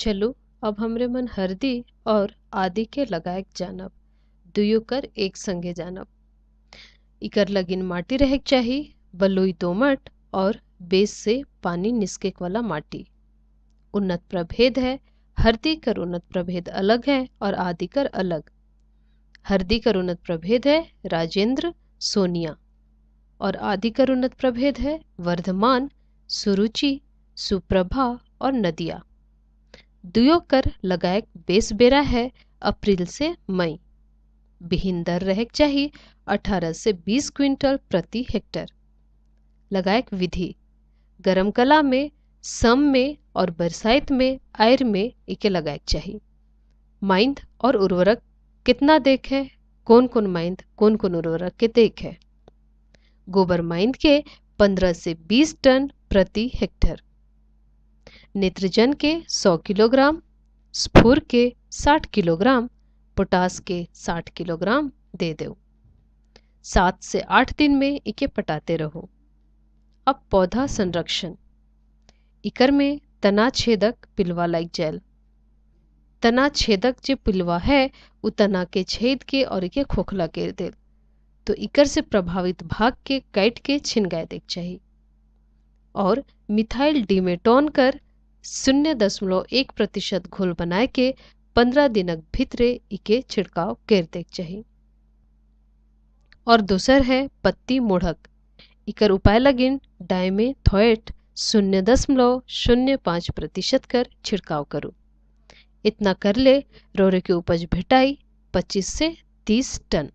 चलो अब हमरे मन हरदी और आदि के लगायक जानब दुयो कर एक संगे जानब इकर लगिन माटी रहक चाहिए बलुई दोमट और बेस से पानी निस्केक वाला माटी उन्नत प्रभेद है हरदी कर उन्नत प्रभेद अलग है और आदि कर अलग हरदी कर उन्नत प्रभेद है राजेंद्र सोनिया और आदि कर उन्नत प्रभेद है वर्धमान सुरुचि सुप्रभा और नदिया दुयोकर लगायक बेरा है अप्रैल से मई बिहीन दर रह चाहिए अठारह से बीस क्विंटल प्रति हेक्टर लगायक विधि गरम कला में सम में और बरसात में आयर में इके लगायक चाहिए माइंद और उर्वरक कितना देख है कौन कौन माइंद कौन कौन उर्वरक के देख है गोबर माइंद के 15 से 20 टन प्रति हेक्टर नेत्रजन के 100 किलोग्राम स्फुर के 60 किलोग्राम पोटास के 60 किलोग्राम दे दो सात से आठ दिन में इके पटाते रहो अब पौधा संरक्षण इकर में तना छेदक पिलवा लाइक जेल तना छेदक जो पिलवा है वो तना के छेद के और इके खोखला कर दे तो इकर से प्रभावित भाग के कैट के छिन गए देख चाहिए और मिथाइल डिमेटोन कर शून्य दशमलव एक प्रतिशत घोल बनाए के पंद्रह दिनक भीतरे इके छिड़काव कर देक चाहिए और दूसर है पत्ती मोढ़क इकर उपाय लगिन थोएट शून्य दशमलव शून्य पाँच प्रतिशत कर छिड़काव करो इतना कर ले रोरे की उपज भेटाई 25 से 30 टन